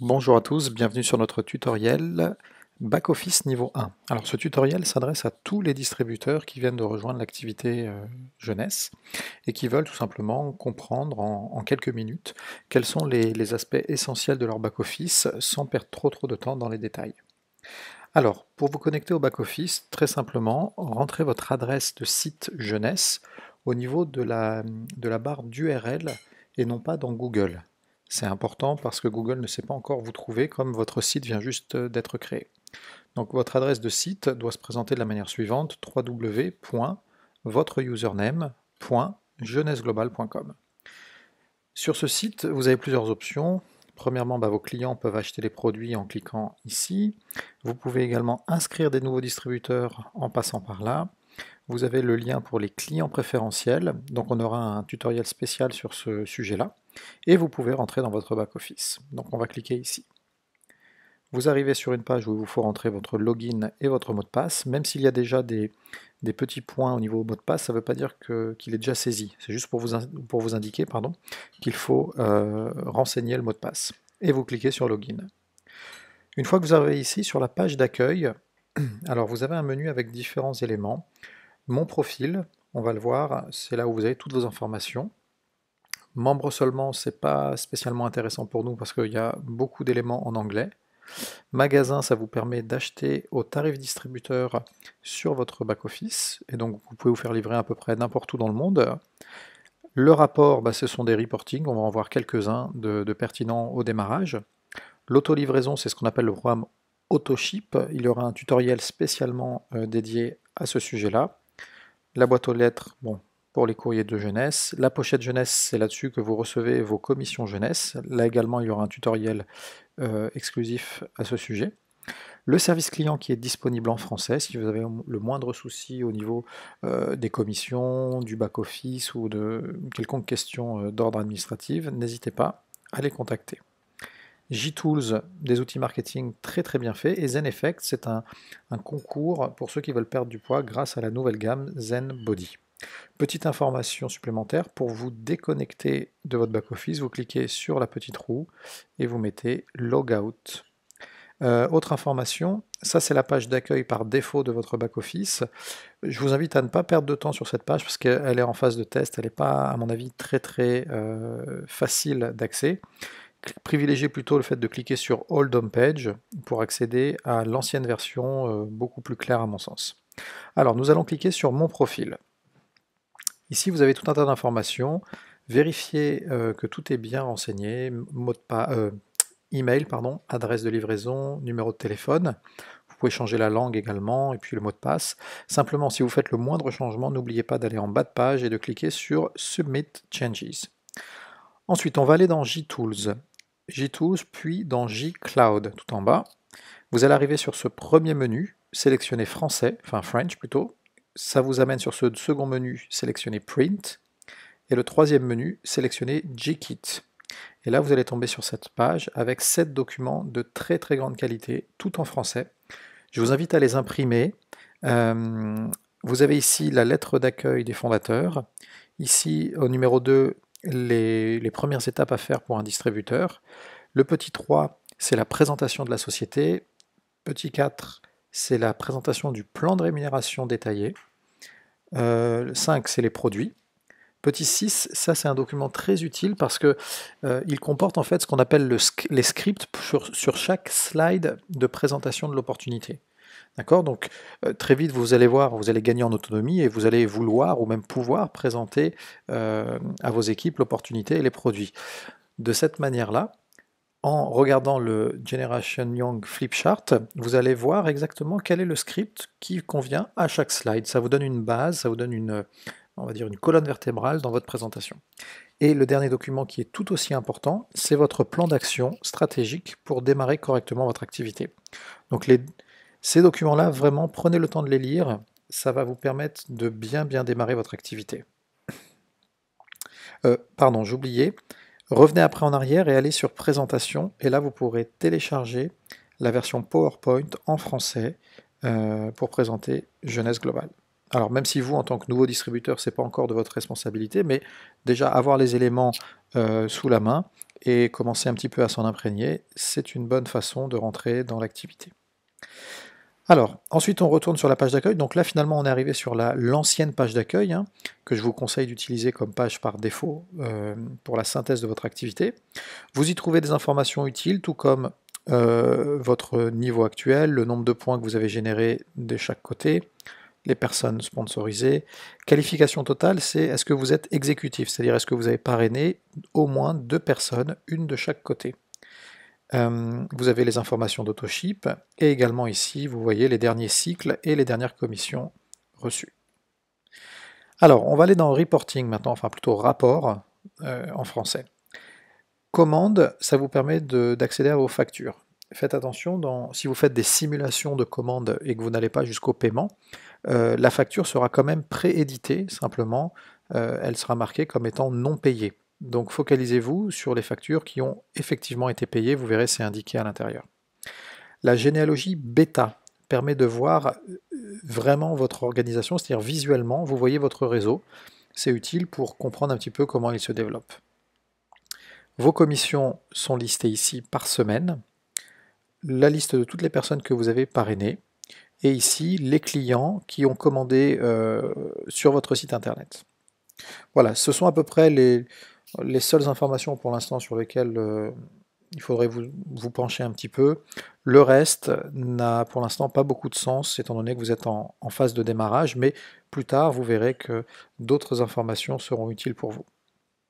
Bonjour à tous, bienvenue sur notre tutoriel Back Office niveau 1. Alors ce tutoriel s'adresse à tous les distributeurs qui viennent de rejoindre l'activité euh, jeunesse et qui veulent tout simplement comprendre en, quelques minutes quels sont les, aspects essentiels de leur back office sans perdre trop trop de temps dans les détails. Alors, pour vous connecter au back-office, très simplement, rentrez votre adresse de site jeunesse au niveau de la, de la barre d'URL et non pas dans Google. C'est important parce que Google ne sait pas encore vous trouver comme votre site vient juste d'être créé. Donc votre adresse de site doit se présenter de la manière suivante www.votreusername.jeunesseglobal.com. Sur ce site, vous avez plusieurs options. Premièrement, bah, vos clients peuvent acheter les produits en cliquant ici. Vous pouvez également inscrire des nouveaux distributeurs en passant par là. Vous avez le lien pour les clients préférentiels. Donc on aura un tutoriel spécial sur ce sujet-là et vous pouvez rentrer dans votre back-office. Donc on va cliquer ici. Vous arrivez sur une page où il vous faut rentrer votre login et votre mot de passe. Même s'il y a déjà des, petits points au niveau mot de passe, ça ne veut pas dire qu'il est déjà saisi. C'est juste pour vous, pour vous indiquer qu'il faut euh, renseigner le mot de passe. Et vous cliquez sur Login. Une fois que vous arrivez ici sur la page d'accueil, alors vous avez un menu avec différents éléments. Mon profil, on va le voir, c'est là où vous avez toutes vos informations. Membre seulement, c'est pas spécialement intéressant pour nous parce qu'il y a beaucoup d'éléments en anglais. Magasin, ça vous permet d'acheter au tarif distributeur sur votre back-office, et donc vous pouvez vous faire livrer à peu près n'importe où dans le monde. Le rapport, bah, ce sont des reportings, on va en voir quelques-uns de, pertinents au démarrage. L'auto-livraison, c'est ce qu'on appelle le programme AutoShip, il y aura un tutoriel spécialement euh, dédié à ce sujet-là. La boîte aux lettres, bon, les courriers de jeunesse. La pochette jeunesse, c'est là-dessus que vous recevez vos commissions jeunesse. Là également, il y aura un tutoriel euh, exclusif à ce sujet. Le service client qui est disponible en français, si vous avez le moindre souci au niveau euh, des commissions, du back-office ou de quelconque question euh, d'ordre administratif, n'hésitez pas à les contacter. JTools, des outils marketing très très bien faits, et Zen Effect c'est un, concours pour ceux qui veulent perdre du poids grâce à la nouvelle gamme Zen Body Petite information supplémentaire, pour vous déconnecter de votre back-office, vous cliquez sur la petite roue et vous mettez Logout. Euh, autre information, ça c'est la page d'accueil par défaut de votre back-office. Je vous invite à ne pas perdre de temps sur cette page parce qu'elle est en phase de test, elle n'est pas à mon avis très très euh, facile d'accès. Privilégiez plutôt le fait de cliquer sur Old Home Page pour accéder à l'ancienne version euh, beaucoup plus claire à mon sens. Alors nous allons cliquer sur Mon profil. Ici, vous avez tout un tas d'informations. Vérifiez euh, que tout est bien renseigné, mot de euh, email, pardon, adresse de livraison, numéro de téléphone. Vous pouvez changer la langue également et puis le mot de passe. Simplement, si vous faites le moindre changement, n'oubliez pas d'aller en bas de page et de cliquer sur Submit Changes. Ensuite, on va aller dans JTools, JTools, puis dans JCloud, tout en bas. Vous allez arriver sur ce premier menu, sélectionnez Français, enfin French plutôt, ça vous amène sur ce second menu, sélectionnez Print, et le troisième menu, sélectionnez Gkit. Et là, vous allez tomber sur cette page avec sept documents de très très grande qualité, tout en français. Je vous invite à les imprimer. Euh, vous avez ici la lettre d'accueil des fondateurs. Ici, au numéro 2, les, premières étapes à faire pour un distributeur. Le petit 3, c'est la présentation de la société. Petit 4, c'est la présentation du plan de rémunération détaillé. 5, euh, c'est les produits. Petit 6, ça c'est un document très utile parce que euh, il comporte en fait ce qu'on appelle les scripts sur, chaque slide de présentation de l'opportunité. D'accord Donc euh, très vite, vous allez voir, vous allez gagner en autonomie et vous allez vouloir ou même pouvoir présenter à vos équipes l'opportunité et les produits. De cette manière-là, en regardant le Generation Young Flipchart, vous allez voir exactement quel est le script qui convient à chaque slide. Ça vous donne une base, ça vous donne une, on va dire une colonne vertébrale dans votre présentation. Et le dernier document qui est tout aussi important, c'est votre plan d'action stratégique pour démarrer correctement votre activité. Donc ces documents-là, vraiment, prenez le temps de les lire. Ça va vous permettre de bien bien démarrer votre activité. Euh, pardon, j'oubliais. Revenez après en arrière et allez sur présentation et là vous pourrez télécharger la version PowerPoint en français euh, pour présenter Jeunesse Globale. Alors même si vous en tant que nouveau distributeur c'est pas encore de votre responsabilité mais déjà avoir les éléments euh, sous la main et commencer un petit peu à s'en imprégner c'est une bonne façon de rentrer dans l'activité. Alors, ensuite on retourne sur la page d'accueil. Donc là finalement on est arrivé sur l'ancienne page d'accueil, hein, que je vous conseille d'utiliser comme page par défaut euh, pour la synthèse de votre activité. Vous y trouvez des informations utiles, tout comme euh, votre niveau actuel, le nombre de points que vous avez générés de chaque côté, les personnes sponsorisées. Qualification totale, c'est est-ce que vous êtes exécutif, c'est-à-dire est-ce que vous avez parrainé au moins deux personnes, une de chaque côté. Euh, vous avez les informations d'AutoShip et également ici, vous voyez les derniers cycles et les dernières commissions reçues. Alors, on va aller dans Reporting maintenant, enfin plutôt Rapport euh, en français. Commande, ça vous permet d'accéder à vos factures. Faites attention, dans, si vous faites des simulations de commandes et que vous n'allez pas jusqu'au paiement, euh, la facture sera quand même prééditée, simplement elle sera marquée comme étant non payée. Donc focalisez-vous sur les factures qui ont effectivement été payées, vous verrez c'est indiqué à l'intérieur. La généalogie bêta permet de voir euh, vraiment votre organisation, c'est-à-dire visuellement, vous voyez votre réseau. C'est utile pour comprendre un petit peu comment il se développe. Vos commissions sont listées ici par semaine, la liste de toutes les personnes que vous avez parrainées, et ici les clients qui ont commandé euh, sur votre site internet. Voilà, ce sont à peu près les, les seules informations pour l'instant sur lesquelles euh, il faudrait vous, pencher un petit peu. Le reste n'a pour l'instant pas beaucoup de sens, étant donné que vous êtes en phase de démarrage, mais plus tard, vous verrez que d'autres informations seront utiles pour vous.